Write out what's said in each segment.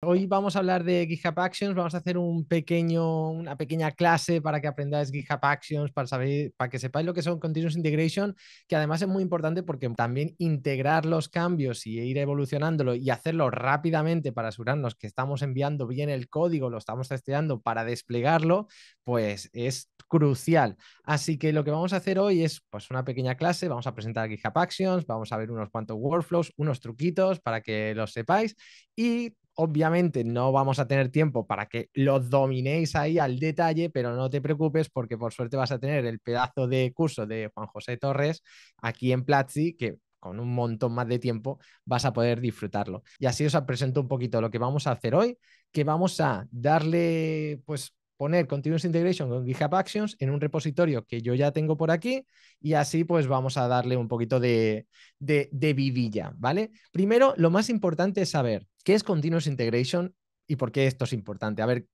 Hoy vamos a hablar de GitHub Actions, vamos a hacer un pequeño, una pequeña clase para que aprendáis GitHub Actions, para, saber, para que sepáis lo que son Continuous Integration, que además es muy importante porque también integrar los cambios y ir evolucionándolo y hacerlo rápidamente para asegurarnos que estamos enviando bien el código, lo estamos testeando para desplegarlo, pues es crucial. Así que lo que vamos a hacer hoy es pues, una pequeña clase, vamos a presentar GitHub Actions, vamos a ver unos cuantos workflows, unos truquitos para que los sepáis y Obviamente no vamos a tener tiempo para que lo dominéis ahí al detalle, pero no te preocupes porque por suerte vas a tener el pedazo de curso de Juan José Torres aquí en Platzi, que con un montón más de tiempo vas a poder disfrutarlo. Y así os presento un poquito lo que vamos a hacer hoy, que vamos a darle pues poner Continuous Integration con GitHub Actions en un repositorio que yo ya tengo por aquí y así pues vamos a darle un poquito de, de, vidilla, ¿vale? Primero, lo más importante es saber qué es Continuous Integration y por qué esto es importante. A ver,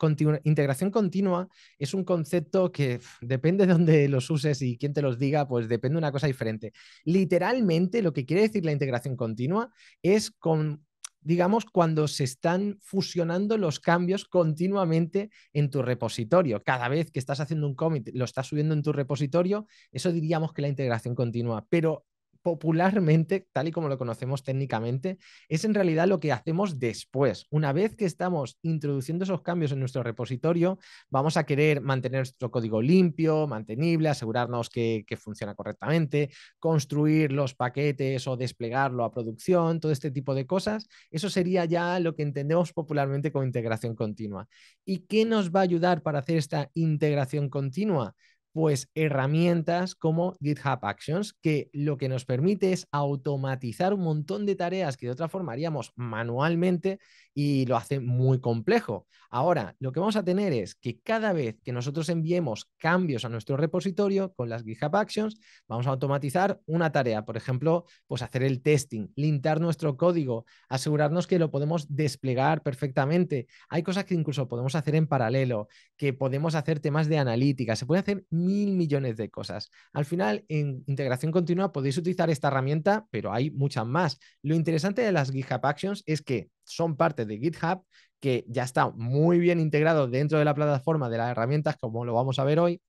integración continua es un concepto que depende de dónde los uses y quién te los diga, pues depende de una cosa diferente. Literalmente, lo que quiere decir la integración continua es con digamos, cuando se están fusionando los cambios continuamente en tu repositorio. Cada vez que estás haciendo un commit, lo estás subiendo en tu repositorio, eso diríamos que la integración continua. Pero popularmente, tal y como lo conocemos técnicamente, es en realidad lo que hacemos después. Una vez que estamos introduciendo esos cambios en nuestro repositorio, vamos a querer mantener nuestro código limpio, mantenible, asegurarnos que, funciona correctamente, construir los paquetes o desplegarlo a producción, todo este tipo de cosas. Eso sería ya lo que entendemos popularmente como integración continua. ¿Y qué nos va a ayudar para hacer esta integración continua? pues herramientas como GitHub Actions, que lo que nos permite es automatizar un montón de tareas que de otra forma haríamos manualmente y lo hace muy complejo. Ahora, lo que vamos a tener es que cada vez que nosotros enviemos cambios a nuestro repositorio con las GitHub Actions, vamos a automatizar una tarea, por ejemplo, pues hacer el testing, lintar nuestro código, asegurarnos que lo podemos desplegar perfectamente. Hay cosas que incluso podemos hacer en paralelo, que podemos hacer temas de analítica, se pueden hacer mil millones de cosas. Al final, en integración continua podéis utilizar esta herramienta, pero hay muchas más. Lo interesante de las GitHub Actions es que son parte de GitHub, que ya está muy bien integrado dentro de la plataforma de las herramientas, como lo vamos a ver hoy,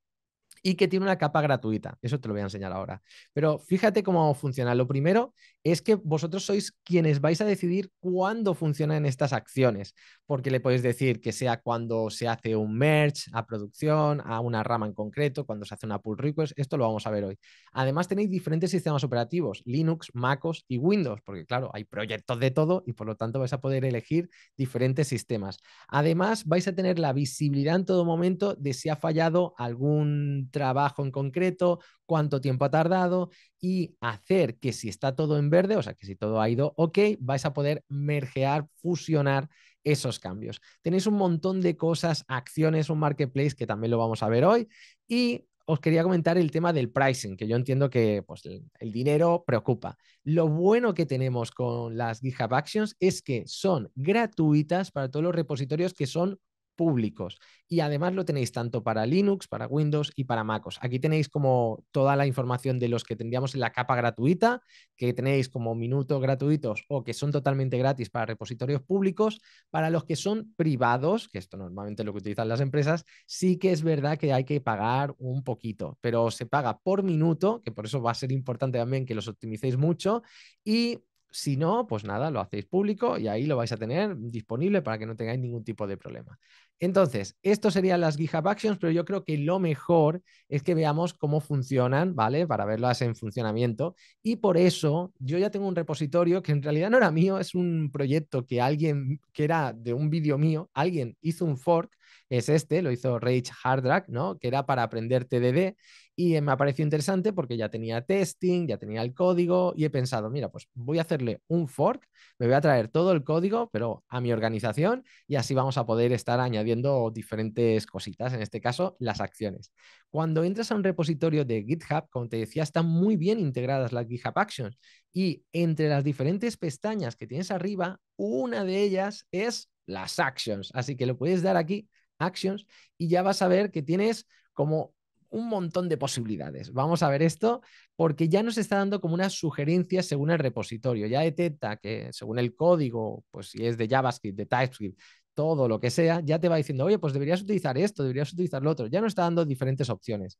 y que tiene una capa gratuita. Eso te lo voy a enseñar ahora. Pero fíjate cómo funciona. Lo primero es que vosotros sois quienes vais a decidir cuándo funcionan estas acciones porque le podéis decir que sea cuando se hace un merge a producción, a una rama en concreto, cuando se hace una pull request, esto lo vamos a ver hoy. Además tenéis diferentes sistemas operativos, Linux, MacOS y Windows, porque claro, hay proyectos de todo y por lo tanto vais a poder elegir diferentes sistemas. Además vais a tener la visibilidad en todo momento de si ha fallado algún trabajo en concreto, cuánto tiempo ha tardado y hacer que si está todo en verde, o sea que si todo ha ido ok, vais a poder mergear, fusionar esos cambios. Tenéis un montón de cosas, acciones, un marketplace que también lo vamos a ver hoy. Y os quería comentar el tema del pricing, que yo entiendo que pues, el, dinero preocupa. Lo bueno que tenemos con las GitHub Actions es que son gratuitas para todos los repositorios que son públicos. Y además lo tenéis tanto para Linux, para Windows y para MacOS. Aquí tenéis como toda la información de los que tendríamos en la capa gratuita, que tenéis como minutos gratuitos o que son totalmente gratis para repositorios públicos. Para los que son privados, que esto normalmente lo que utilizan las empresas, sí que es verdad que hay que pagar un poquito, pero se paga por minuto, que por eso va a ser importante también que los optimicéis mucho. Y si no, pues nada, lo hacéis público y ahí lo vais a tener disponible para que no tengáis ningún tipo de problema. Entonces, esto serían las GitHub Actions, pero yo creo que lo mejor es que veamos cómo funcionan, ¿vale? Para verlas en funcionamiento. Y por eso yo ya tengo un repositorio que en realidad no era mío, es un proyecto que alguien, que era de un vídeo mío, alguien hizo un fork es este, lo hizo Rage Hardrack, ¿no? Que era para aprender TDD y eh, me ha parecido interesante porque ya tenía testing, ya tenía el código y he pensado, mira, pues voy a hacerle un fork, me voy a traer todo el código, pero a mi organización y así vamos a poder estar añadiendo diferentes cositas, en este caso las acciones. Cuando entras a un repositorio de GitHub, como te decía, están muy bien integradas las GitHub Actions y entre las diferentes pestañas que tienes arriba, una de ellas es las actions. Así que lo puedes dar aquí Actions y ya vas a ver que tienes como un montón de posibilidades. Vamos a ver esto porque ya nos está dando como una sugerencia según el repositorio. Ya detecta que según el código, pues si es de JavaScript, de TypeScript, todo lo que sea, ya te va diciendo, oye, pues deberías utilizar esto, deberías utilizar lo otro. Ya no está dando diferentes opciones.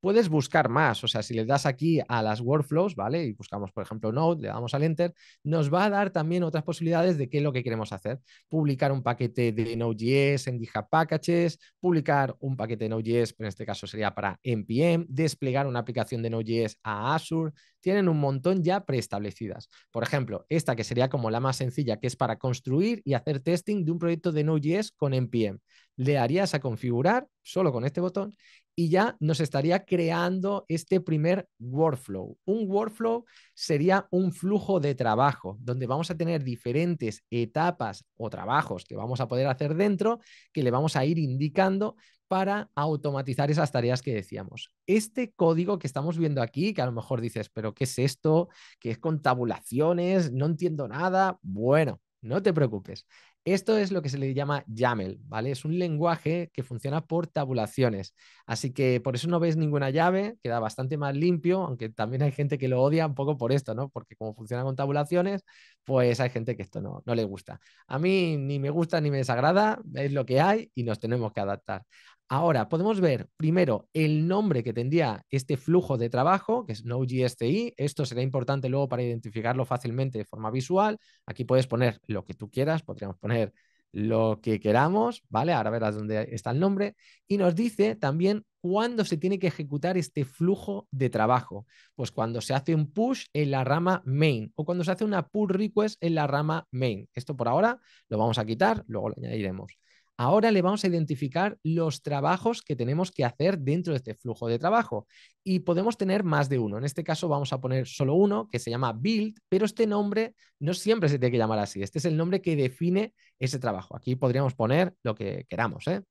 Puedes buscar más, o sea, si le das aquí a las workflows, ¿vale? Y buscamos, por ejemplo, Node, le damos al Enter, nos va a dar también otras posibilidades de qué es lo que queremos hacer. Publicar un paquete de Node.js en GitHub Packages, publicar un paquete de Node.js, pero en este caso sería para NPM, desplegar una aplicación de Node.js a Azure. Tienen un montón ya preestablecidas. Por ejemplo, esta que sería como la más sencilla, que es para construir y hacer testing de un proyecto de Node.js con NPM. Le harías a configurar solo con este botón y ya nos estaría creando este primer workflow. Un workflow sería un flujo de trabajo donde vamos a tener diferentes etapas o trabajos que vamos a poder hacer dentro que le vamos a ir indicando para automatizar esas tareas que decíamos. Este código que estamos viendo aquí, que a lo mejor dices, pero ¿qué es esto? que es con tabulaciones? No entiendo nada. Bueno, no te preocupes. Esto es lo que se le llama YAML, ¿vale? Es un lenguaje que funciona por tabulaciones. Así que por eso no veis ninguna llave, queda bastante más limpio, aunque también hay gente que lo odia un poco por esto, ¿no? Porque como funciona con tabulaciones, pues hay gente que esto no, no le gusta. A mí ni me gusta ni me desagrada, es lo que hay y nos tenemos que adaptar. Ahora, podemos ver primero el nombre que tendría este flujo de trabajo, que es GSTI. Esto será importante luego para identificarlo fácilmente de forma visual. Aquí puedes poner lo que tú quieras, podríamos poner lo que queramos, ¿vale? Ahora verás dónde está el nombre. Y nos dice también cuándo se tiene que ejecutar este flujo de trabajo. Pues cuando se hace un push en la rama main o cuando se hace una pull request en la rama main. Esto por ahora lo vamos a quitar, luego lo añadiremos. Ahora le vamos a identificar los trabajos que tenemos que hacer dentro de este flujo de trabajo y podemos tener más de uno. En este caso vamos a poner solo uno que se llama build, pero este nombre no siempre se tiene que llamar así. Este es el nombre que define ese trabajo. Aquí podríamos poner lo que queramos, ¿eh?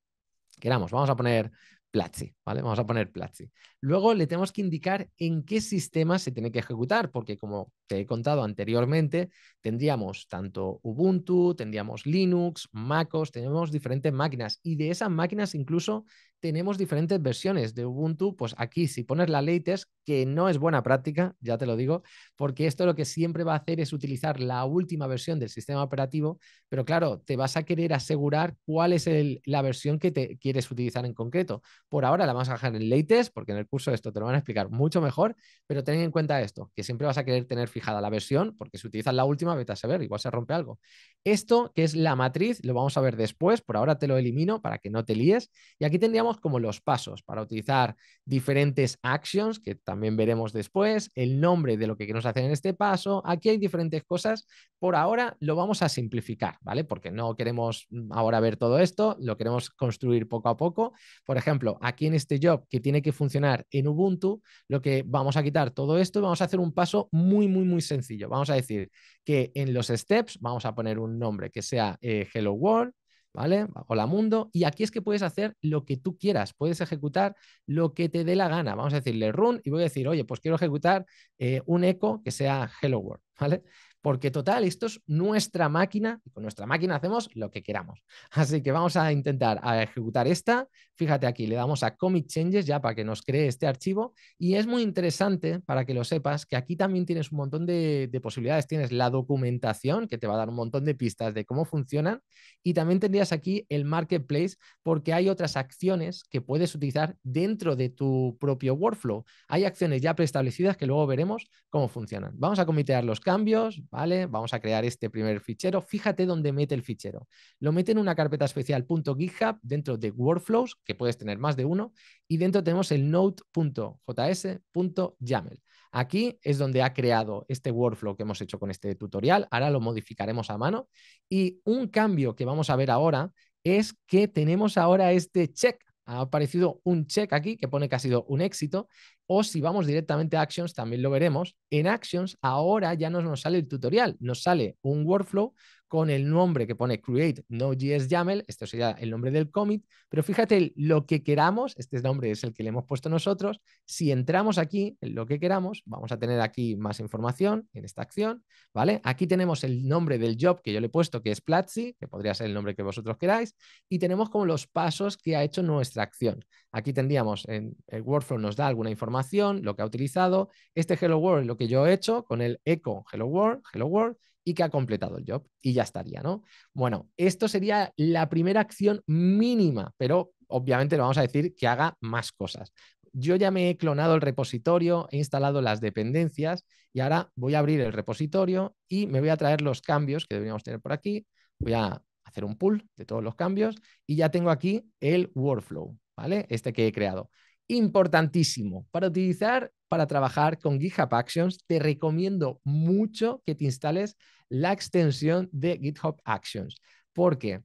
Queramos, vamos a poner Platzi, ¿vale? Vamos a poner Platzi. Luego le tenemos que indicar en qué sistema se tiene que ejecutar, porque como te he contado anteriormente, tendríamos tanto Ubuntu, tendríamos Linux, MacOS, tenemos diferentes máquinas y de esas máquinas incluso tenemos diferentes versiones de Ubuntu, pues aquí si pones la latest, que no es buena práctica, ya te lo digo, porque esto lo que siempre va a hacer es utilizar la última versión del sistema operativo, pero claro, te vas a querer asegurar cuál es la versión que te quieres utilizar en concreto. Por ahora la vamos a dejar en latest, porque en el curso esto te lo van a explicar mucho mejor, pero ten en cuenta esto, que siempre vas a querer tener fijada la versión, porque si utilizas la última, vete a saber, igual se rompe algo. Esto, que es la matriz, lo vamos a ver después, por ahora te lo elimino para que no te líes, y aquí tendríamos como los pasos para utilizar diferentes actions, que también veremos después, el nombre de lo que queremos hacer en este paso. Aquí hay diferentes cosas. Por ahora lo vamos a simplificar, ¿vale? Porque no queremos mm, ahora ver todo esto, lo queremos construir poco a poco. Por ejemplo, aquí en este job que tiene que funcionar en Ubuntu, lo que vamos a quitar todo esto y vamos a hacer un paso muy, muy, muy sencillo. Vamos a decir que en los steps vamos a poner un nombre que sea eh, Hello World ¿vale? Hola mundo. Y aquí es que puedes hacer lo que tú quieras, puedes ejecutar lo que te dé la gana. Vamos a decirle run y voy a decir, oye, pues quiero ejecutar eh, un eco que sea hello world, ¿vale? porque total, esto es nuestra máquina y con nuestra máquina hacemos lo que queramos. Así que vamos a intentar ejecutar esta. Fíjate aquí, le damos a Commit Changes ya para que nos cree este archivo y es muy interesante para que lo sepas que aquí también tienes un montón de, de posibilidades. Tienes la documentación que te va a dar un montón de pistas de cómo funcionan y también tendrías aquí el marketplace porque hay otras acciones que puedes utilizar dentro de tu propio workflow. Hay acciones ya preestablecidas que luego veremos cómo funcionan. Vamos a comitear los cambios, Vamos a crear este primer fichero. Fíjate dónde mete el fichero. Lo mete en una carpeta especial .github dentro de workflows, que puedes tener más de uno, y dentro tenemos el node.js.yaml. Aquí es donde ha creado este workflow que hemos hecho con este tutorial. Ahora lo modificaremos a mano. Y un cambio que vamos a ver ahora es que tenemos ahora este check ha aparecido un check aquí que pone que ha sido un éxito. O si vamos directamente a Actions, también lo veremos. En Actions ahora ya no nos sale el tutorial, nos sale un workflow con el nombre que pone create Node.js YAML, esto sería el nombre del commit, pero fíjate lo que queramos, este nombre es el que le hemos puesto nosotros, si entramos aquí en lo que queramos, vamos a tener aquí más información en esta acción, ¿vale? Aquí tenemos el nombre del job que yo le he puesto, que es Platzi, que podría ser el nombre que vosotros queráis, y tenemos como los pasos que ha hecho nuestra acción. Aquí tendríamos, en el workflow nos da alguna información, lo que ha utilizado, este Hello World, lo que yo he hecho con el echo Hello World, Hello World, y que ha completado el job y ya estaría, ¿no? Bueno, esto sería la primera acción mínima, pero obviamente le vamos a decir que haga más cosas. Yo ya me he clonado el repositorio, he instalado las dependencias y ahora voy a abrir el repositorio y me voy a traer los cambios que deberíamos tener por aquí. Voy a hacer un pull de todos los cambios y ya tengo aquí el workflow, ¿vale? Este que he creado importantísimo. Para utilizar, para trabajar con GitHub Actions, te recomiendo mucho que te instales la extensión de GitHub Actions. porque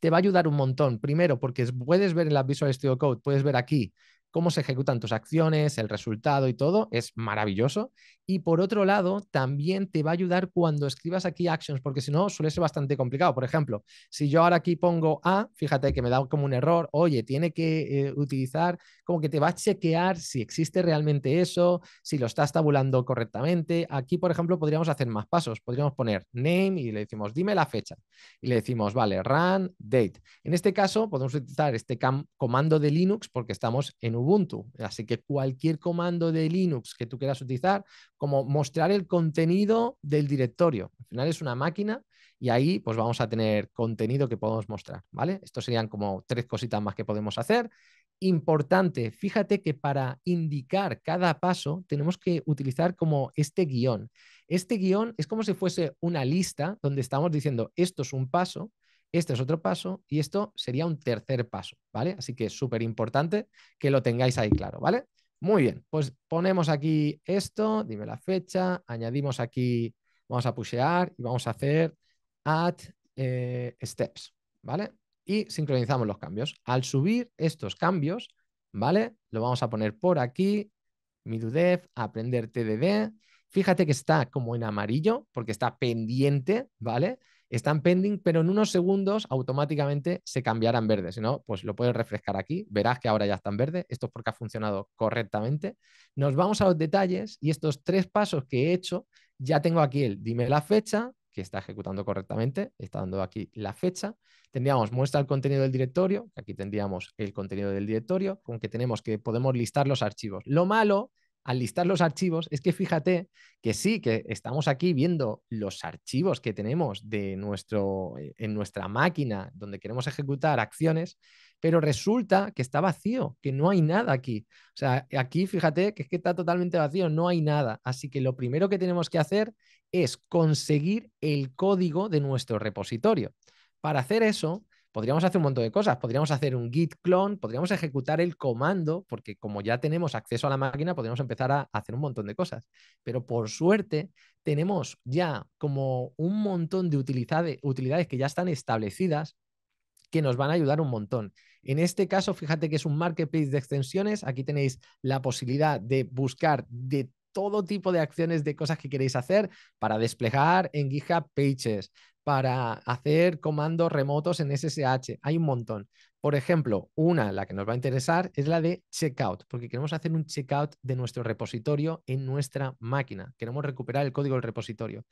Te va a ayudar un montón. Primero, porque puedes ver en la Visual Studio Code, puedes ver aquí cómo se ejecutan tus acciones, el resultado y todo, es maravilloso. Y por otro lado, también te va a ayudar cuando escribas aquí actions, porque si no, suele ser bastante complicado. Por ejemplo, si yo ahora aquí pongo A, fíjate que me da como un error, oye, tiene que eh, utilizar, como que te va a chequear si existe realmente eso, si lo estás tabulando correctamente. Aquí, por ejemplo, podríamos hacer más pasos. Podríamos poner name y le decimos, dime la fecha. Y le decimos, vale, run date. En este caso, podemos utilizar este comando de Linux porque estamos en un Ubuntu. Así que cualquier comando de Linux que tú quieras utilizar, como mostrar el contenido del directorio. Al final es una máquina y ahí pues vamos a tener contenido que podemos mostrar, ¿vale? Estos serían como tres cositas más que podemos hacer. Importante, fíjate que para indicar cada paso tenemos que utilizar como este guión. Este guión es como si fuese una lista donde estamos diciendo esto es un paso, este es otro paso y esto sería un tercer paso, ¿vale? Así que es súper importante que lo tengáis ahí claro, ¿vale? Muy bien, pues ponemos aquí esto, dime la fecha, añadimos aquí, vamos a pushear y vamos a hacer add eh, steps, ¿vale? Y sincronizamos los cambios. Al subir estos cambios, ¿vale? Lo vamos a poner por aquí, MiduDev, aprender TDD. Fíjate que está como en amarillo porque está pendiente, ¿vale? están pending, pero en unos segundos automáticamente se cambiarán verdes Si no, pues lo puedes refrescar aquí, verás que ahora ya están verde. Esto es porque ha funcionado correctamente. Nos vamos a los detalles y estos tres pasos que he hecho, ya tengo aquí el dime la fecha, que está ejecutando correctamente, está dando aquí la fecha. Tendríamos muestra el contenido del directorio, aquí tendríamos el contenido del directorio, con que tenemos que podemos listar los archivos. Lo malo al listar los archivos, es que fíjate que sí, que estamos aquí viendo los archivos que tenemos de nuestro, eh, en nuestra máquina donde queremos ejecutar acciones, pero resulta que está vacío, que no hay nada aquí. O sea, aquí fíjate que, es que está totalmente vacío, no hay nada. Así que lo primero que tenemos que hacer es conseguir el código de nuestro repositorio. Para hacer eso, podríamos hacer un montón de cosas. Podríamos hacer un git clone, podríamos ejecutar el comando, porque como ya tenemos acceso a la máquina, podríamos empezar a hacer un montón de cosas. Pero por suerte, tenemos ya como un montón de utilidades, que ya están establecidas que nos van a ayudar un montón. En este caso, fíjate que es un marketplace de extensiones. Aquí tenéis la posibilidad de buscar de todo tipo de acciones de cosas que queréis hacer para desplegar en GitHub Pages, para hacer comandos remotos en SSH. Hay un montón. Por ejemplo, una, la que nos va a interesar, es la de checkout, porque queremos hacer un checkout de nuestro repositorio en nuestra máquina. Queremos recuperar el código del repositorio.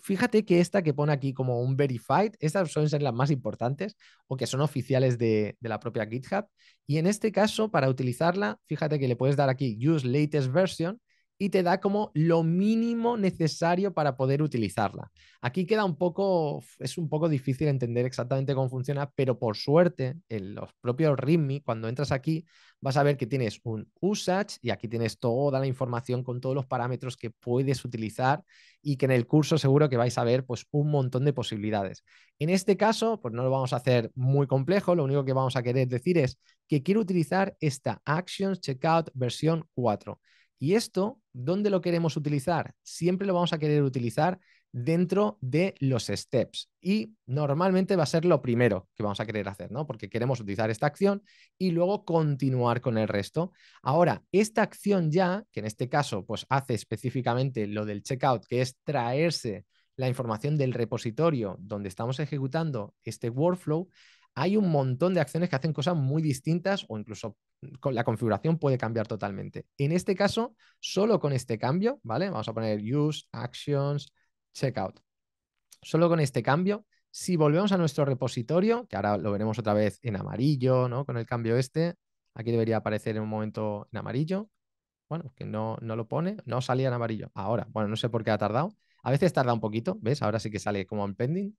Fíjate que esta que pone aquí como un verified, estas suelen ser las más importantes o que son oficiales de, de la propia GitHub. Y en este caso, para utilizarla, fíjate que le puedes dar aquí use latest version y te da como lo mínimo necesario para poder utilizarla. Aquí queda un poco, es un poco difícil entender exactamente cómo funciona, pero por suerte, en los propios README, cuando entras aquí, vas a ver que tienes un usage y aquí tienes toda la información con todos los parámetros que puedes utilizar y que en el curso seguro que vais a ver pues un montón de posibilidades. En este caso, pues no lo vamos a hacer muy complejo, lo único que vamos a querer decir es que quiero utilizar esta Actions Checkout versión 4. Y esto, ¿dónde lo queremos utilizar? Siempre lo vamos a querer utilizar dentro de los steps. Y normalmente va a ser lo primero que vamos a querer hacer, ¿no? Porque queremos utilizar esta acción y luego continuar con el resto. Ahora, esta acción ya, que en este caso pues hace específicamente lo del checkout, que es traerse la información del repositorio donde estamos ejecutando este workflow, hay un montón de acciones que hacen cosas muy distintas o incluso mm, con la configuración puede cambiar totalmente. En este caso, solo con este cambio, ¿vale? Vamos a poner use, actions, checkout. Solo con este cambio, si volvemos a nuestro repositorio, que ahora lo veremos otra vez en amarillo, ¿no? Con el cambio este, aquí debería aparecer en un momento en amarillo. Bueno, que no, no lo pone, no salía en amarillo. Ahora, bueno, no sé por qué ha tardado. A veces tarda un poquito, ¿ves? Ahora sí que sale como en pending.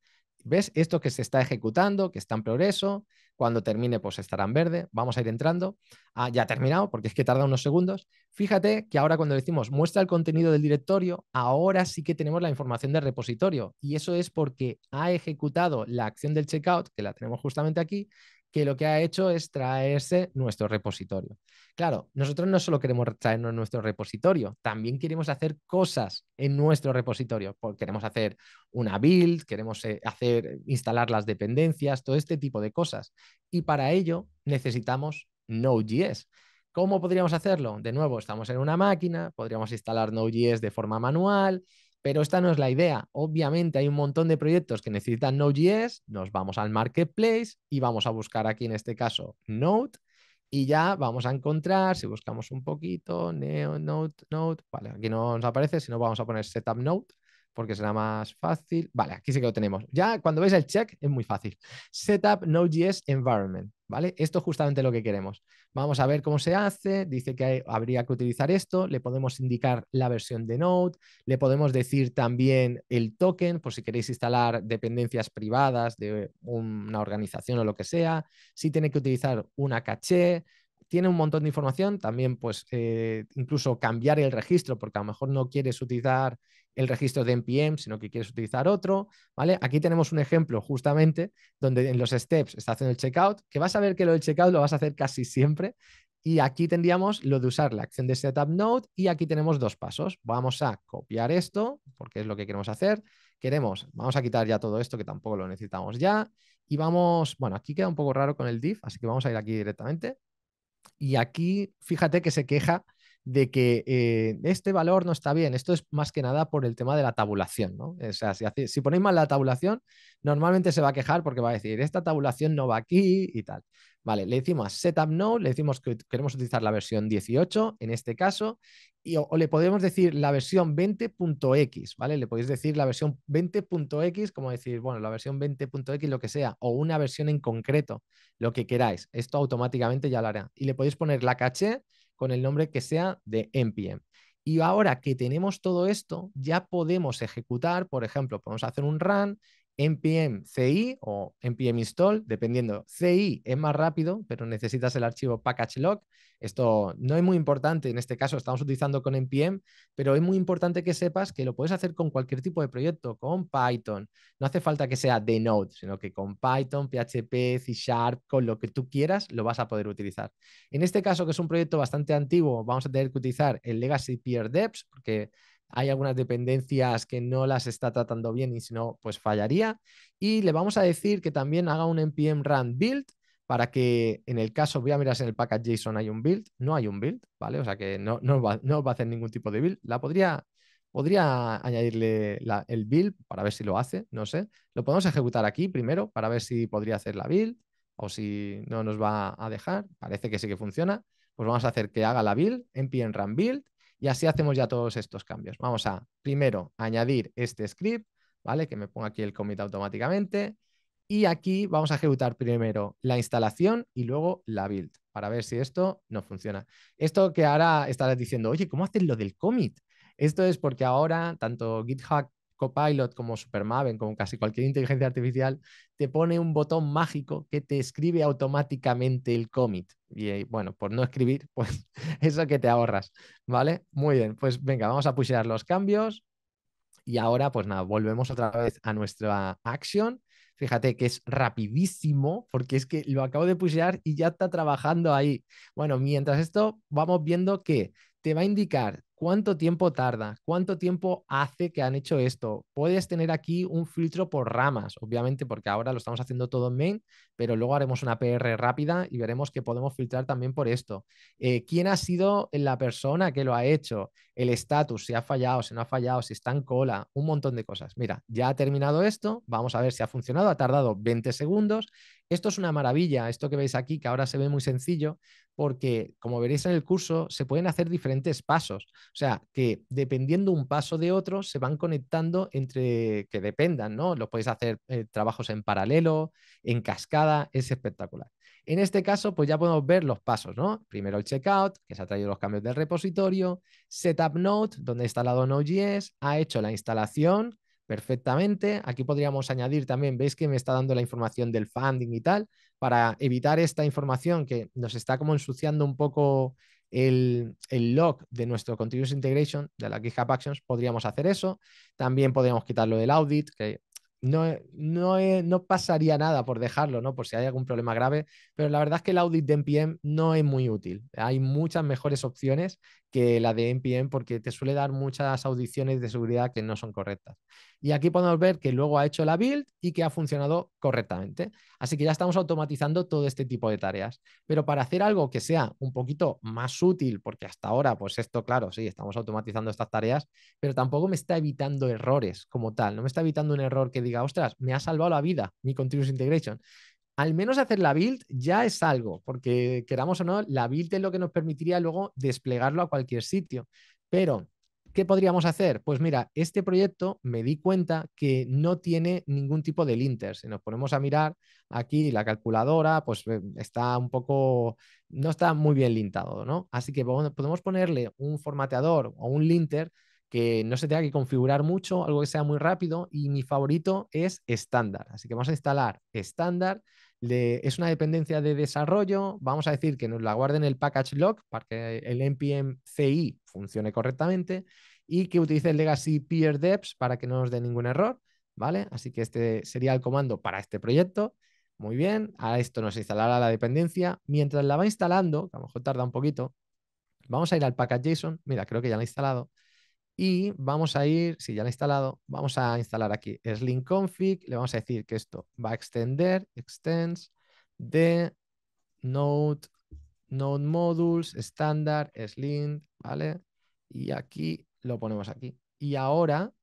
¿Ves? Esto que se está ejecutando, que está en progreso, cuando termine pues estará en verde, vamos a ir entrando. Ah, ya ha terminado, porque es que tarda unos segundos. Fíjate que ahora cuando decimos muestra el contenido del directorio, ahora sí que tenemos la información del repositorio y eso es porque ha ejecutado la acción del checkout, que la tenemos justamente aquí, que lo que ha hecho es traerse nuestro repositorio. Claro, nosotros no solo queremos traernos nuestro repositorio, también queremos hacer cosas en nuestro repositorio. Pues, queremos hacer una build, queremos eh, hacer, eh, instalar las dependencias, todo este tipo de cosas. Y para ello necesitamos Node.js. ¿Cómo podríamos hacerlo? De nuevo, estamos en una máquina, podríamos instalar Node.js de forma manual, pero esta no es la idea. Obviamente hay un montón de proyectos que necesitan Node.js, nos vamos al marketplace y vamos a buscar aquí en este caso Node y ya vamos a encontrar, si buscamos un poquito, Neo, Node, Node, vale, aquí no nos aparece, si no vamos a poner Setup Node porque será más fácil. Vale, aquí sí que lo tenemos. Ya cuando veis el check es muy fácil. Setup Node.js Environment, ¿vale? Esto es justamente lo que queremos. Vamos a ver cómo se hace. Dice que habría que utilizar esto. Le podemos indicar la versión de Node. Le podemos decir también el token por si queréis instalar dependencias privadas de una organización o lo que sea. Si tiene que utilizar una caché. Tiene un montón de información. También, pues, eh, incluso cambiar el registro porque a lo mejor no quieres utilizar el registro de NPM, sino que quieres utilizar otro, ¿vale? Aquí tenemos un ejemplo justamente donde en los steps está haciendo el checkout, que vas a ver que lo del checkout lo vas a hacer casi siempre. Y aquí tendríamos lo de usar la acción de setup node y aquí tenemos dos pasos. Vamos a copiar esto, porque es lo que queremos hacer. Queremos, vamos a quitar ya todo esto que tampoco lo necesitamos ya. Y vamos, bueno, aquí queda un poco raro con el div, así que vamos a ir aquí directamente. Y aquí, fíjate que se queja de que eh, este valor no está bien. Esto es más que nada por el tema de la tabulación, si, ponéis mal la tabulación, normalmente se va a quejar porque va a decir, esta tabulación no va aquí y tal. Vale, le decimos setup no, le decimos que queremos utilizar la versión 18 en este caso, y, o, le podemos decir la versión 20.x, ¿vale? Le podéis decir la versión 20.x, como decir, bueno, la versión 20.x, lo que sea, o una versión en concreto, lo que queráis. Esto automáticamente ya lo hará. Y le podéis poner la caché con el nombre que sea de NPM. Y ahora que tenemos todo esto, ya podemos ejecutar, por ejemplo, podemos hacer un run npm ci o npm install, dependiendo. ci es más rápido, pero necesitas el archivo package log Esto no es muy importante, en este caso estamos utilizando con npm, pero es muy importante que sepas que lo puedes hacer con cualquier tipo de proyecto, con Python. No hace falta que sea de Node, sino que con Python, PHP, C Sharp, con lo que tú quieras, lo vas a poder utilizar. En este caso, que es un proyecto bastante antiguo, vamos a tener que utilizar el legacy peer deps, porque hay algunas dependencias que no las está tratando bien y si no, pues fallaría. Y le vamos a decir que también haga un npm run build para que en el caso, voy a mirar si en el package JSON hay un build, no hay un build, ¿vale? O sea que no, va, a hacer ningún tipo de build. La podría, podría añadirle el build para ver si lo hace, no sé. Lo podemos ejecutar aquí primero para ver si podría hacer la build o si no nos va a dejar. Parece que sí que funciona. Pues vamos a hacer que haga la build, npm run build, y así hacemos ya todos estos cambios. Vamos a primero añadir este script, ¿vale? Que me ponga aquí el commit automáticamente. Y aquí vamos a ejecutar primero la instalación y luego la build para ver si esto no funciona. Esto que ahora estarás diciendo, oye, ¿cómo hacen lo del commit? Esto es porque ahora tanto GitHub Copilot, como Supermaven, como casi cualquier inteligencia artificial, te pone un botón mágico que te escribe automáticamente el commit. Y eh, bueno, por no escribir, pues eso que te ahorras, ¿vale? Muy bien, pues venga, vamos a pushear los cambios. Y ahora, pues nada, volvemos otra vez a nuestra action. Fíjate que es rapidísimo, porque es que lo acabo de pushear y ya está trabajando ahí. Bueno, mientras esto, vamos viendo que te va a indicar cuánto tiempo tarda, cuánto tiempo hace que han hecho esto. Puedes tener aquí un filtro por ramas, obviamente, porque ahora lo estamos haciendo todo en main, pero luego haremos una PR rápida y veremos que podemos filtrar también por esto. Eh, ¿Quién ha sido la persona que lo ha hecho? El estatus, si ha fallado, si no ha fallado, si está en cola, un montón de cosas. Mira, ya ha terminado esto, vamos a ver si ha funcionado, ha tardado 20 segundos. Esto es una maravilla, esto que veis aquí, que ahora se ve muy sencillo, porque como veréis en el curso, se pueden hacer diferentes pasos. O sea, que dependiendo un paso de otro, se van conectando entre que dependan, ¿no? Los podéis hacer eh, trabajos en paralelo, en cascada, es espectacular. En este caso, pues ya podemos ver los pasos, ¿no? Primero el checkout, que se ha traído los cambios del repositorio, setup node, donde ha instalado Node.js, ha hecho la instalación perfectamente. Aquí podríamos añadir también, veis que me está dando la información del funding y tal, para evitar esta información que nos está como ensuciando un poco el, log de nuestro Continuous Integration, de la GitHub Actions, podríamos hacer eso. También podríamos quitarlo del audit, que no, no, eh, no pasaría nada por dejarlo, ¿no? Por si hay algún problema grave, pero la verdad es que el audit de NPM no es muy útil. Hay muchas mejores opciones que la de NPM porque te suele dar muchas audiciones de seguridad que no son correctas. Y aquí podemos ver que luego ha hecho la build y que ha funcionado correctamente. Así que ya estamos automatizando todo este tipo de tareas. Pero para hacer algo que sea un poquito más útil, porque hasta ahora, pues esto, claro, sí, estamos automatizando estas tareas, pero tampoco me está evitando errores como tal. No me está evitando un error que diga, ostras, me ha salvado la vida mi continuous integration, al menos hacer la build ya es algo, porque queramos o no, la build es lo que nos permitiría luego desplegarlo a cualquier sitio. Pero, ¿qué podríamos hacer? Pues mira, este proyecto me di cuenta que no tiene ningún tipo de linter. Si nos ponemos a mirar aquí la calculadora, pues eh, está un poco, no está muy bien lintado, ¿no? Así que podemos ponerle un formateador o un linter que no se tenga que configurar mucho, algo que sea muy rápido y mi favorito es estándar. Así que vamos a instalar estándar es una dependencia de desarrollo, vamos a decir que nos la guarden el package lock para que el npm CI funcione correctamente y que utilice el legacy peer deps para que no nos dé ningún error, ¿vale? Así que este sería el comando para este proyecto. Muy bien, a esto nos instalará la dependencia. Mientras la va instalando, que a lo mejor tarda un poquito, vamos a ir al package.json. Mira, creo que ya la he instalado y vamos a ir, si ya lo he instalado, vamos a instalar aquí Slink config, le vamos a decir que esto va a extender, extends, de node, node modules, estándar, Sling, ¿vale? Y aquí lo ponemos aquí. Y ahora,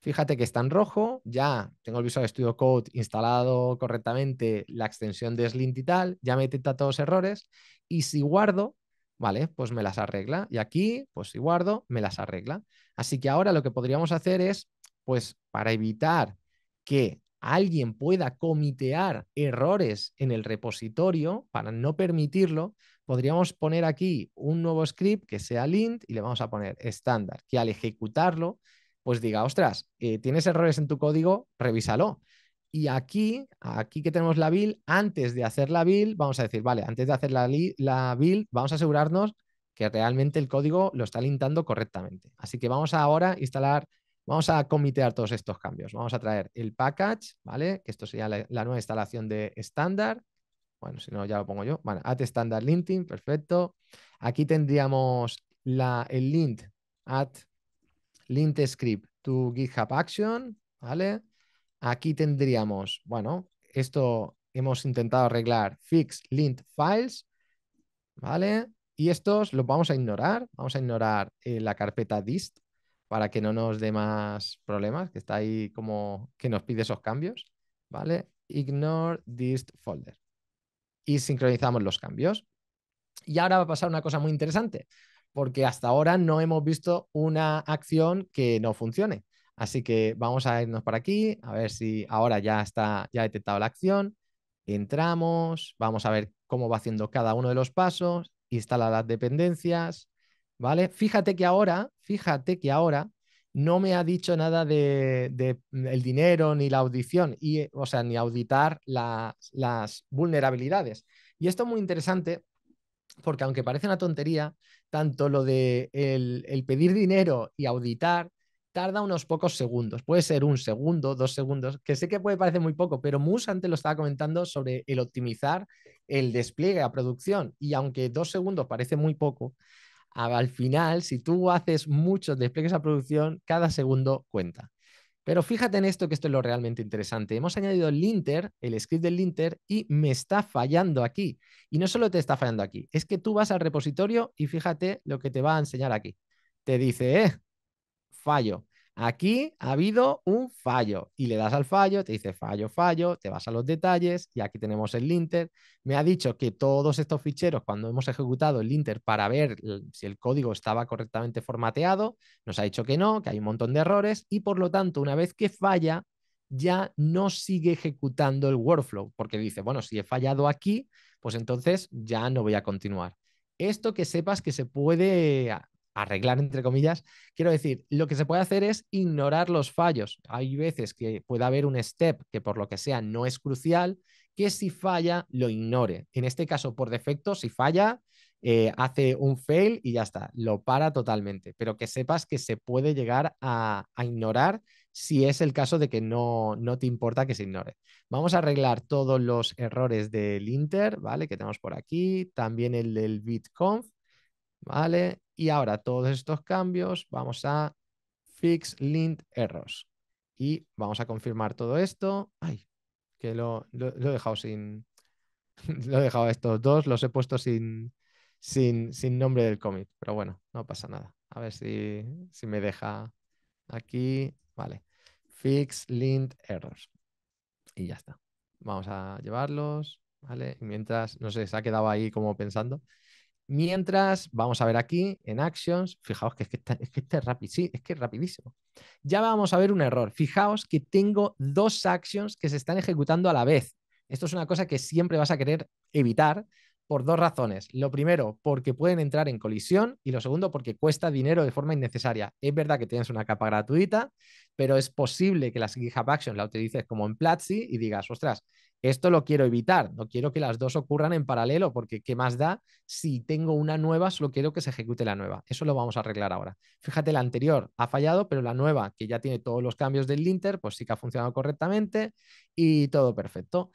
fíjate que está en rojo, ya tengo el Visual Studio Code instalado correctamente, la extensión de Slink y tal, ya me detecta todos los errores, y si guardo, Vale, pues me las arregla. Y aquí, pues si guardo, me las arregla. Así que ahora lo que podríamos hacer es, pues para evitar que alguien pueda comitear errores en el repositorio, para no permitirlo, podríamos poner aquí un nuevo script que sea lint y le vamos a poner estándar, que al ejecutarlo, pues diga, ostras, eh, tienes errores en tu código, revísalo. Y aquí, aquí que tenemos la build, antes de hacer la build, vamos a decir, vale, antes de hacer la, la build, vamos a asegurarnos que realmente el código lo está lintando correctamente. Así que vamos a ahora instalar, vamos a comitear todos estos cambios. Vamos a traer el package, ¿vale? Que esto sería la, nueva instalación de estándar. Bueno, si no, ya lo pongo yo. Bueno, at standard linting, perfecto. Aquí tendríamos la, el lint at lint script to GitHub Action, ¿vale? Aquí tendríamos, bueno, esto hemos intentado arreglar fix lint files, ¿vale? Y estos los vamos a ignorar, vamos a ignorar eh, la carpeta dist para que no nos dé más problemas, que está ahí como que nos pide esos cambios, ¿vale? Ignore dist folder. Y sincronizamos los cambios. Y ahora va a pasar una cosa muy interesante, porque hasta ahora no hemos visto una acción que no funcione. Así que vamos a irnos para aquí, a ver si ahora ya está, ya ha detectado la acción. Entramos, vamos a ver cómo va haciendo cada uno de los pasos, instala las dependencias, ¿vale? Fíjate que ahora, fíjate que ahora no me ha dicho nada de, mm, el dinero ni la audición, y, eh, o sea, ni auditar las vulnerabilidades. Y esto es muy interesante porque aunque parece una tontería, tanto lo de el pedir dinero y auditar tarda unos pocos segundos, puede ser un segundo, dos segundos, que sé que puede parecer muy poco, pero Moose antes lo estaba comentando sobre el optimizar el despliegue a producción y aunque dos segundos parece muy poco, al final, si tú haces muchos despliegues a producción, cada segundo cuenta. Pero fíjate en esto, que esto es lo realmente interesante. Hemos añadido el linter, el script del linter, y me está fallando aquí. Y no solo te está fallando aquí, es que tú vas al repositorio y fíjate lo que te va a enseñar aquí. Te dice, eh, fallo. Aquí ha habido un fallo y le das al fallo, te dice fallo, fallo, te vas a los detalles y aquí tenemos el linter. Me ha dicho que todos estos ficheros, cuando hemos ejecutado el linter para ver si el código estaba correctamente formateado, nos ha dicho que no, que hay un montón de errores y por lo tanto, una vez que falla, ya no sigue ejecutando el workflow porque dice, bueno, si he fallado aquí, pues entonces ya no voy a continuar. Esto que sepas que se puede ah, arreglar, entre comillas, quiero decir, lo que se puede hacer es ignorar los fallos. Hay veces que puede haber un step que por lo que sea no es crucial, que si falla, lo ignore. En este caso, por defecto, si falla, eh, hace un fail y ya está, lo para totalmente, pero que sepas que se puede llegar a, ignorar si es el caso de que no, no, te importa que se ignore. Vamos a arreglar todos los errores del Inter, ¿vale? Que tenemos por aquí, también el del BitConf, ¿vale? Y ahora todos estos cambios vamos a fix lint errors. Y vamos a confirmar todo esto. Ay, que lo, he dejado sin... lo he dejado estos dos, los he puesto sin, sin, sin nombre del commit. Pero bueno, no pasa nada. A ver si, si me deja aquí. Vale. Fix lint errors. Y ya está. Vamos a llevarlos. ¿Vale? mientras, no sé, se ha quedado ahí como pensando. Mientras, vamos a ver aquí en Actions, fijaos que, es que, está, es que sí, es que es rapidísimo. Ya vamos a ver un error. Fijaos que tengo dos Actions que se están ejecutando a la vez. Esto es una cosa que siempre vas a querer evitar por dos razones. Lo primero, porque pueden entrar en colisión y lo segundo, porque cuesta dinero de forma innecesaria. Es verdad que tienes una capa gratuita, pero es posible que las GitHub Actions la utilices como en Platzi y digas, ostras, esto lo quiero evitar, no quiero que las dos ocurran en paralelo, porque ¿qué más da? Si tengo una nueva, solo quiero que se ejecute la nueva. Eso lo vamos a arreglar ahora. Fíjate, la anterior ha fallado, pero la nueva, que ya tiene todos los cambios del linter, pues sí que ha funcionado correctamente y todo perfecto.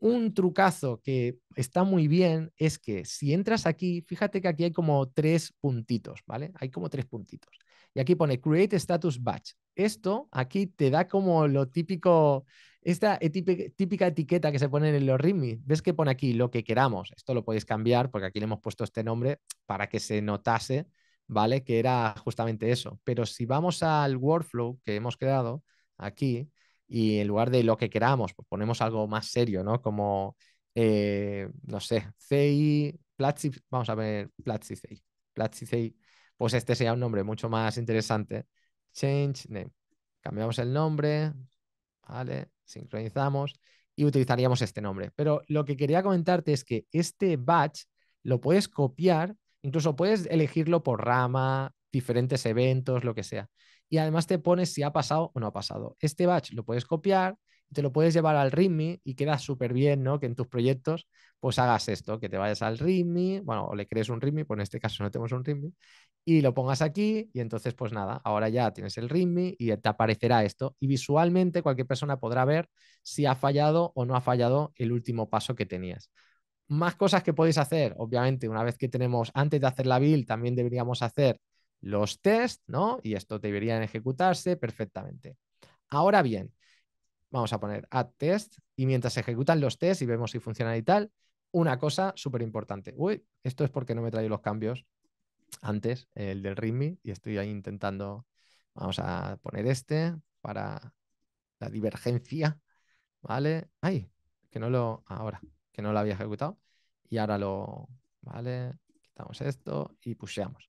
Un trucazo que está muy bien es que si entras aquí, fíjate que aquí hay como tres puntitos, ¿vale? Hay como tres puntitos. Y aquí pone Create Status Batch. Esto aquí te da como lo típico, esta típica etiqueta que se pone en los README. ¿Ves que pone aquí lo que queramos? Esto lo podéis cambiar porque aquí le hemos puesto este nombre para que se notase, ¿vale? Que era justamente eso. Pero si vamos al workflow que hemos creado aquí y en lugar de lo que queramos, pues ponemos algo más serio, ¿no? Como, eh, no sé, CI, Platzi, vamos a ver, Platzi CI, Platzi CI pues este sea un nombre mucho más interesante. Change name. Cambiamos el nombre, ¿vale? Sincronizamos y utilizaríamos este nombre. Pero lo que quería comentarte es que este batch lo puedes copiar, incluso puedes elegirlo por rama, diferentes eventos, lo que sea. Y además te pones si ha pasado o no ha pasado. Este batch lo puedes copiar, te lo puedes llevar al README y queda súper bien, ¿no? Que en tus proyectos pues hagas esto, que te vayas al README, bueno, o le crees un README, pues en este caso no tenemos un README, y lo pongas aquí y entonces pues nada, ahora ya tienes el README y te aparecerá esto. Y visualmente cualquier persona podrá ver si ha fallado o no ha fallado el último paso que tenías. Más cosas que podéis hacer, obviamente, una vez que tenemos, antes de hacer la build, también deberíamos hacer los tests, ¿no? Y esto deberían ejecutarse perfectamente. Ahora bien, vamos a poner add test y mientras se ejecutan los tests y vemos si funciona y tal, una cosa súper importante. Uy, esto es porque no me traigo los cambios antes, el del README, y estoy ahí intentando, vamos a poner este para la divergencia, ¿vale? Ay, que no lo, ahora, que no lo había ejecutado y ahora lo, ¿vale? Quitamos esto y pusheamos.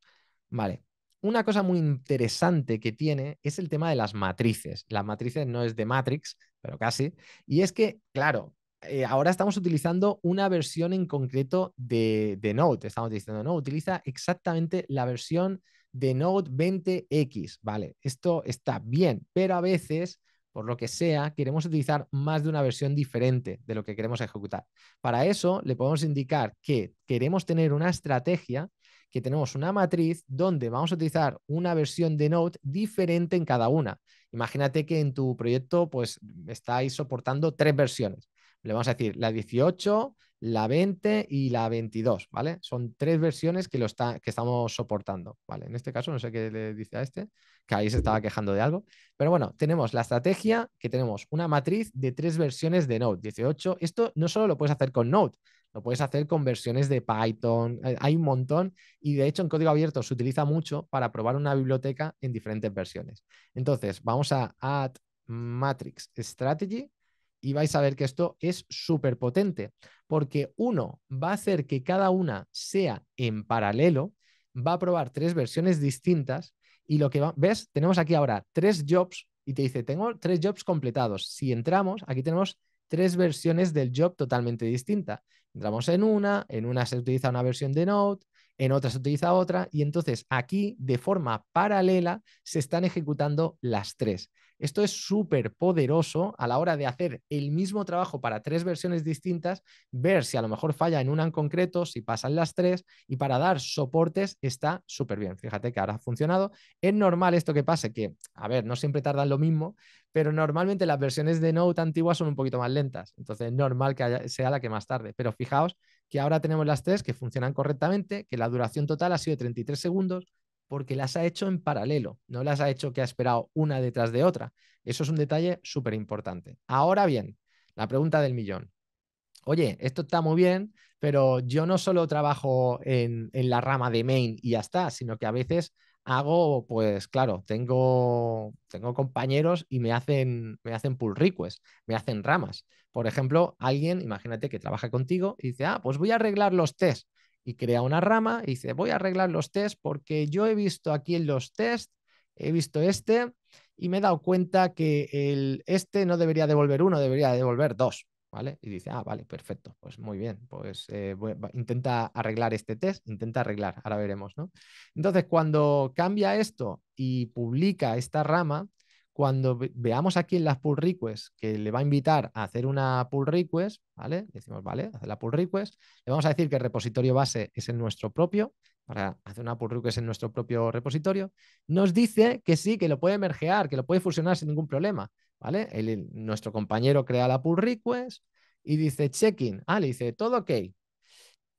Vale, una cosa muy interesante que tiene es el tema de las matrices. Las matrices no es de Matrix, pero casi. Y es que, claro, eh, ahora estamos utilizando una versión en concreto de, de Node. Estamos diciendo, no, utiliza exactamente la versión de Node 20X. Vale, esto está bien, pero a veces, por lo que sea, queremos utilizar más de una versión diferente de lo que queremos ejecutar. Para eso, le podemos indicar que queremos tener una estrategia que tenemos una matriz donde vamos a utilizar una versión de Node diferente en cada una. Imagínate que en tu proyecto pues estáis soportando tres versiones. Le vamos a decir la 18, la 20 y la 22, ¿vale? Son tres versiones que, lo que estamos soportando, ¿vale? En este caso, no sé qué le dice a este, que ahí se estaba quejando de algo, pero bueno, tenemos la estrategia, que tenemos una matriz de tres versiones de Node 18. Esto no solo lo puedes hacer con Node, lo puedes hacer con versiones de Python, eh, hay un montón, y de hecho en código abierto se utiliza mucho para probar una biblioteca en diferentes versiones. Entonces, vamos a add matrix strategy, y vais a ver que esto es súper potente, porque uno va a hacer que cada una sea en paralelo, va a probar tres versiones distintas y lo que ves, tenemos aquí ahora tres jobs y te dice, tengo tres jobs completados. Si entramos, aquí tenemos tres versiones del job totalmente distinta. Entramos en una, en una se utiliza una versión de Node, en otras se utiliza otra, y entonces aquí de forma paralela se están ejecutando las tres. Esto es súper poderoso a la hora de hacer el mismo trabajo para tres versiones distintas, ver si a lo mejor falla en una en concreto, si pasan las tres, y para dar soportes está súper bien. Fíjate que ahora ha funcionado. Es normal esto que pase, que, a ver, no siempre tardan lo mismo, pero normalmente las versiones de Node antiguas son un poquito más lentas, entonces es normal que sea la que más tarde. Pero fijaos que ahora tenemos las tres que funcionan correctamente, que la duración total ha sido de 33 segundos, porque las ha hecho en paralelo, no las ha hecho que ha esperado una detrás de otra. Eso es un detalle súper importante. Ahora bien, la pregunta del millón. Oye, esto está muy bien, pero yo no solo trabajo en, la rama de main y ya está, sino que a veces hago, pues claro, tengo, tengo compañeros y me hacen, me hacen pull requests, me hacen ramas. Por ejemplo, alguien, imagínate que trabaja contigo y dice, ah, pues voy a arreglar los tests. Y crea una rama y dice, voy a arreglar los tests porque yo he visto aquí en los tests, he visto este y me he dado cuenta que el, este no debería devolver uno, debería devolver dos. ¿Vale? Y dice, ah, vale, perfecto, pues muy bien, pues eh, intenta arreglar este test, intenta arreglar, ahora veremos, ¿no? Entonces, cuando cambia esto y publica esta rama, cuando veamos aquí en las pull requests que le va a invitar a hacer una pull request, ¿vale? Decimos, vale, hacer la pull request. Le vamos a decir que el repositorio base es en nuestro propio, para hacer una pull request en nuestro propio repositorio. Nos dice que sí, que lo puede mergear, que lo puede fusionar sin ningún problema, ¿vale? nuestro compañero crea la pull request y dice check-in. Ah, le dice todo ok.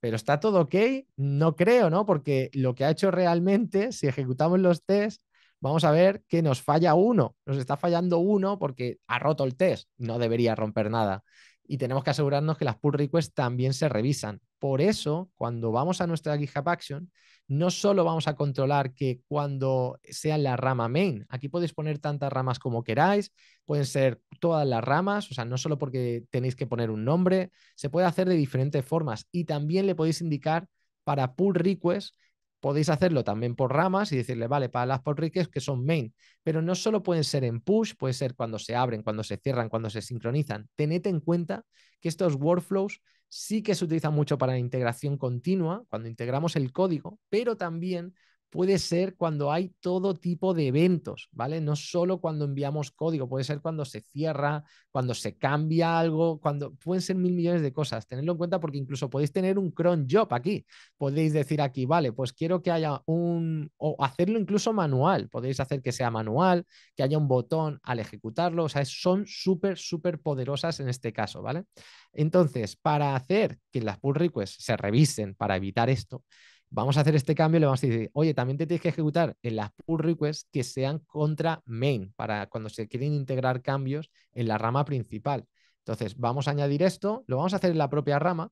Pero está todo ok, no creo, ¿no? Porque lo que ha hecho realmente, si ejecutamos los tests, Vamos a ver que nos falla uno. Nos está fallando uno porque ha roto el test. No debería romper nada. Y tenemos que asegurarnos que las pull requests también se revisan. Por eso, cuando vamos a nuestra GitHub Action, no solo vamos a controlar que cuando sea la rama main, aquí podéis poner tantas ramas como queráis, pueden ser todas las ramas, o sea, no solo porque tenéis que poner un nombre, se puede hacer de diferentes formas y también le podéis indicar para pull requests Podéis hacerlo también por ramas y decirle, vale, para las pull que son main, pero no solo pueden ser en push, puede ser cuando se abren, cuando se cierran, cuando se sincronizan. Tened en cuenta que estos workflows sí que se utilizan mucho para la integración continua, cuando integramos el código, pero también puede ser cuando hay todo tipo de eventos, ¿vale? No solo cuando enviamos código, puede ser cuando se cierra, cuando se cambia algo, cuando pueden ser mil millones de cosas. Tenedlo en cuenta porque incluso podéis tener un cron job aquí. Podéis decir aquí, vale, pues quiero que haya un, o hacerlo incluso manual, podéis hacer que sea manual, que haya un botón al ejecutarlo, o sea, son súper, súper poderosas en este caso, ¿vale? Entonces, para hacer que las pull requests se revisen para evitar esto, vamos a hacer este cambio y le vamos a decir, oye, también te tienes que ejecutar en las pull requests que sean contra main, para cuando se quieren integrar cambios en la rama principal. Entonces, vamos a añadir esto, lo vamos a hacer en la propia rama.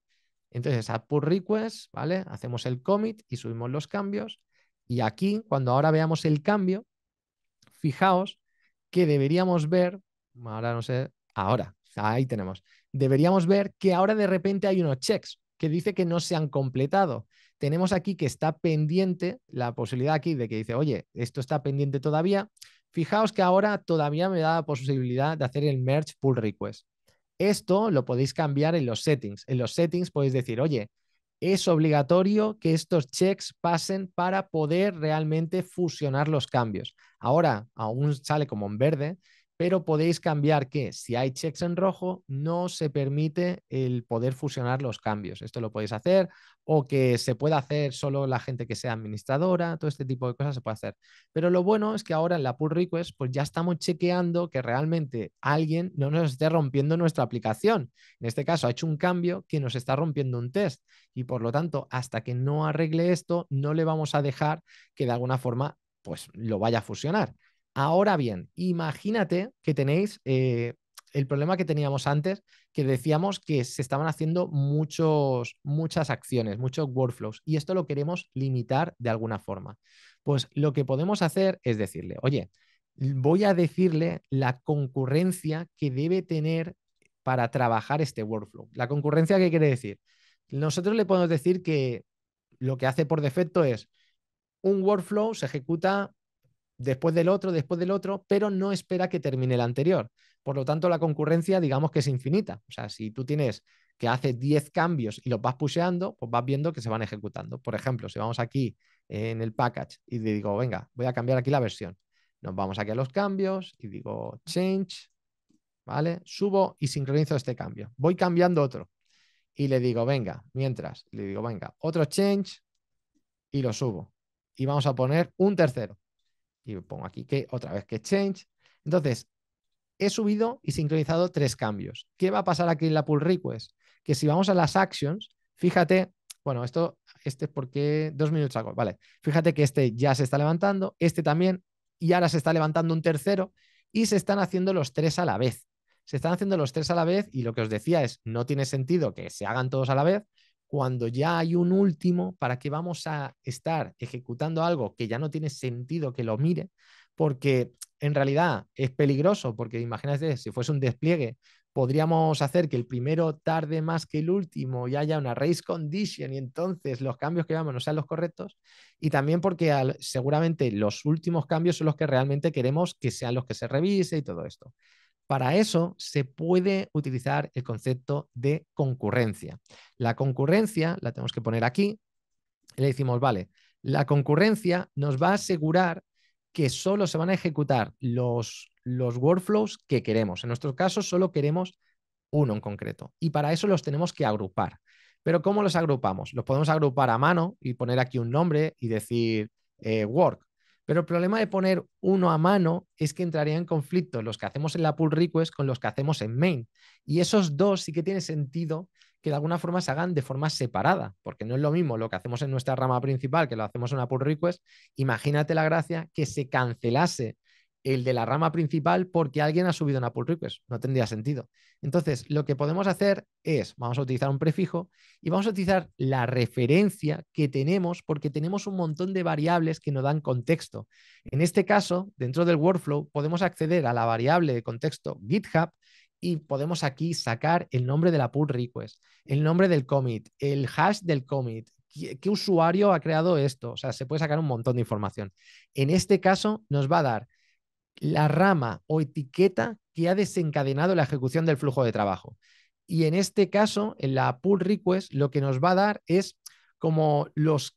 Entonces, a pull request, ¿vale? Hacemos el commit y subimos los cambios. Y aquí, cuando ahora veamos el cambio, fijaos que deberíamos ver, ahora no sé, ahora, ahí tenemos, deberíamos ver que ahora de repente hay unos checks que dice que no se han completado tenemos aquí que está pendiente la posibilidad aquí de que dice, oye, esto está pendiente todavía. Fijaos que ahora todavía me da la posibilidad de hacer el merge pull request. Esto lo podéis cambiar en los settings. En los settings podéis decir, oye, es obligatorio que estos checks pasen para poder realmente fusionar los cambios. Ahora aún sale como en verde, pero podéis cambiar que si hay checks en rojo, no se permite el poder fusionar los cambios. Esto lo podéis hacer o que se pueda hacer solo la gente que sea administradora, todo este tipo de cosas se puede hacer. Pero lo bueno es que ahora en la pull request, pues ya estamos chequeando que realmente alguien no nos esté rompiendo nuestra aplicación. En este caso, ha hecho un cambio que nos está rompiendo un test y por lo tanto, hasta que no arregle esto, no le vamos a dejar que de alguna forma pues lo vaya a fusionar. Ahora bien, imagínate que tenéis eh, el problema que teníamos antes, que decíamos que se estaban haciendo muchos, muchas acciones, muchos workflows, y esto lo queremos limitar de alguna forma. Pues lo que podemos hacer es decirle, oye, voy a decirle la concurrencia que debe tener para trabajar este workflow. La concurrencia, ¿qué quiere decir? Nosotros le podemos decir que lo que hace por defecto es un workflow se ejecuta después del otro, después del otro, pero no espera que termine el anterior. Por lo tanto, la concurrencia, digamos que es infinita. O sea, si tú tienes que hace 10 cambios y los vas pusheando, pues vas viendo que se van ejecutando. Por ejemplo, si vamos aquí en el package y le digo, venga, voy a cambiar aquí la versión. Nos vamos aquí a los cambios y digo change, ¿vale? Subo y sincronizo este cambio. Voy cambiando otro y le digo, venga, mientras, le digo, venga, otro change y lo subo. Y vamos a poner un tercero y pongo aquí que otra vez que change, Entonces, he subido y sincronizado tres cambios. ¿Qué va a pasar aquí en la pull request? Que si vamos a las actions, fíjate, bueno, esto, este es porque dos minutos algo, vale. Fíjate que este ya se está levantando, este también, y ahora se está levantando un tercero, y se están haciendo los tres a la vez. Se están haciendo los tres a la vez, y lo que os decía es, no tiene sentido que se hagan todos a la vez, cuando ya hay un último, ¿para qué vamos a estar ejecutando algo que ya no tiene sentido que lo mire? Porque en realidad es peligroso, porque imagínate, si fuese un despliegue, podríamos hacer que el primero tarde más que el último y haya una race condition y entonces los cambios que vamos no sean los correctos. Y también porque seguramente los últimos cambios son los que realmente queremos que sean los que se revise y todo esto. Para eso se puede utilizar el concepto de concurrencia. La concurrencia la tenemos que poner aquí le decimos, vale, la concurrencia nos va a asegurar que solo se van a ejecutar los, workflows que queremos. En nuestro caso solo queremos uno en concreto y para eso los tenemos que agrupar. Pero ¿cómo los agrupamos? Los podemos agrupar a mano y poner aquí un nombre y decir eh, work pero el problema de poner uno a mano es que entraría en conflicto los que hacemos en la pull request con los que hacemos en main. Y esos dos sí que tiene sentido que de alguna forma se hagan de forma separada, porque no es lo mismo lo que hacemos en nuestra rama principal que lo hacemos en una pull request. Imagínate la gracia que se cancelase el de la rama principal porque alguien ha subido una pull request. No tendría sentido. Entonces, lo que podemos hacer es, vamos a utilizar un prefijo y vamos a utilizar la referencia que tenemos porque tenemos un montón de variables que nos dan contexto. En este caso, dentro del workflow, podemos acceder a la variable de contexto GitHub y podemos aquí sacar el nombre de la pull request, el nombre del commit, el hash del commit, qué usuario ha creado esto. O sea, se puede sacar un montón de información. En este caso, nos va a dar la rama o etiqueta que ha desencadenado la ejecución del flujo de trabajo. Y en este caso, en la pull request, lo que nos va a dar es como los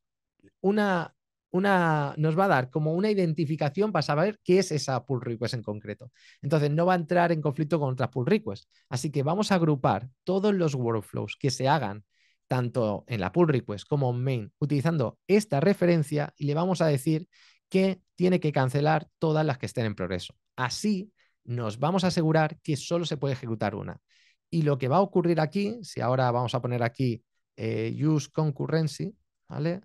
una, una nos va a dar como una identificación para saber qué es esa pull request en concreto. Entonces, no va a entrar en conflicto con otras pull requests. Así que vamos a agrupar todos los workflows que se hagan tanto en la pull request como en main, utilizando esta referencia y le vamos a decir que tiene que cancelar todas las que estén en progreso. Así nos vamos a asegurar que solo se puede ejecutar una. Y lo que va a ocurrir aquí, si ahora vamos a poner aquí eh, use concurrency, ¿vale?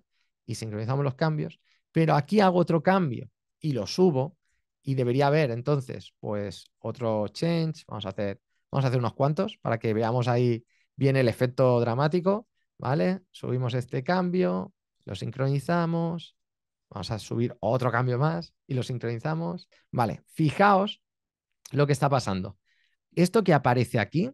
Y sincronizamos los cambios, pero aquí hago otro cambio y lo subo y debería haber entonces, pues otro change, vamos a hacer, vamos a hacer unos cuantos para que veamos ahí bien el efecto dramático, ¿vale? Subimos este cambio, lo sincronizamos, Vamos a subir otro cambio más y lo sincronizamos. Vale, fijaos lo que está pasando. Esto que aparece aquí,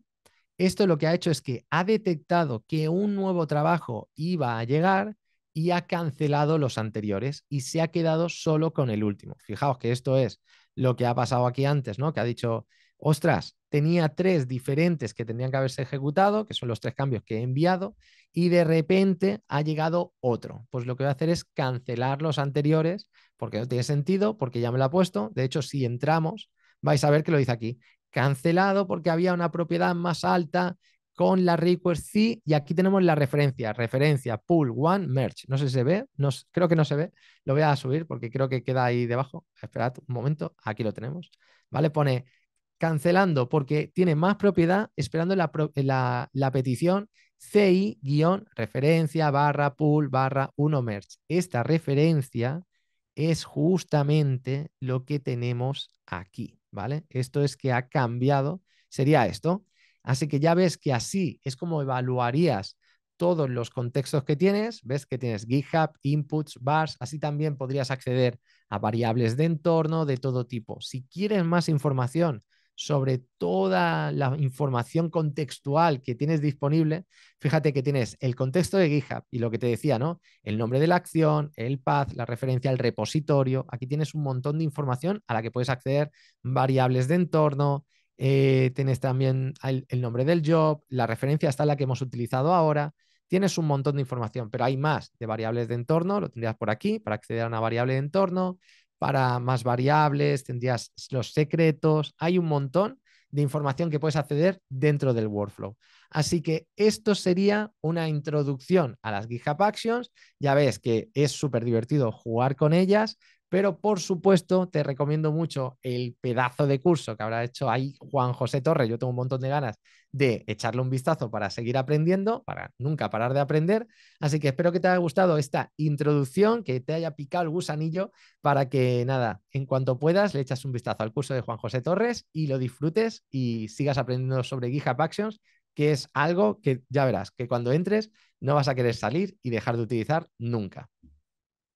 esto lo que ha hecho es que ha detectado que un nuevo trabajo iba a llegar y ha cancelado los anteriores y se ha quedado solo con el último. Fijaos que esto es lo que ha pasado aquí antes, ¿no? Que ha dicho, ostras, tenía tres diferentes que tendrían que haberse ejecutado, que son los tres cambios que he enviado, y de repente ha llegado otro. Pues lo que voy a hacer es cancelar los anteriores, porque no tiene sentido, porque ya me lo ha puesto. De hecho, si entramos, vais a ver que lo dice aquí. Cancelado porque había una propiedad más alta con la request C y aquí tenemos la referencia, referencia, pull, one, merge. No sé si se ve, no, creo que no se ve. Lo voy a subir porque creo que queda ahí debajo. Esperad un momento, aquí lo tenemos. ¿Vale? Pone cancelando porque tiene más propiedad esperando la, la, petición CI-referencia barra pool barra 1 merge. Esta referencia es justamente lo que tenemos aquí, ¿vale? Esto es que ha cambiado, sería esto. Así que ya ves que así es como evaluarías todos los contextos que tienes. Ves que tienes GitHub, inputs, bars. Así también podrías acceder a variables de entorno de todo tipo. Si quieres más información sobre toda la información contextual que tienes disponible, fíjate que tienes el contexto de GitHub y lo que te decía, ¿no? El nombre de la acción, el path, la referencia al repositorio. Aquí tienes un montón de información a la que puedes acceder, variables de entorno. Eh, tienes también el, nombre del job, la referencia está la que hemos utilizado ahora. Tienes un montón de información, pero hay más de variables de entorno, lo tendrías por aquí para acceder a una variable de entorno, para más variables, tendrías los secretos, hay un montón de información que puedes acceder dentro del workflow. Así que esto sería una introducción a las GitHub Actions. Ya ves que es súper divertido jugar con ellas, pero por supuesto, te recomiendo mucho el pedazo de curso que habrá hecho ahí Juan José Torres. Yo tengo un montón de ganas de echarle un vistazo para seguir aprendiendo, para nunca parar de aprender. Así que espero que te haya gustado esta introducción, que te haya picado el gusanillo para que nada, en cuanto puedas, le echas un vistazo al curso de Juan José Torres y lo disfrutes y sigas aprendiendo sobre GitHub Actions, que es algo que ya verás, que cuando entres no vas a querer salir y dejar de utilizar nunca.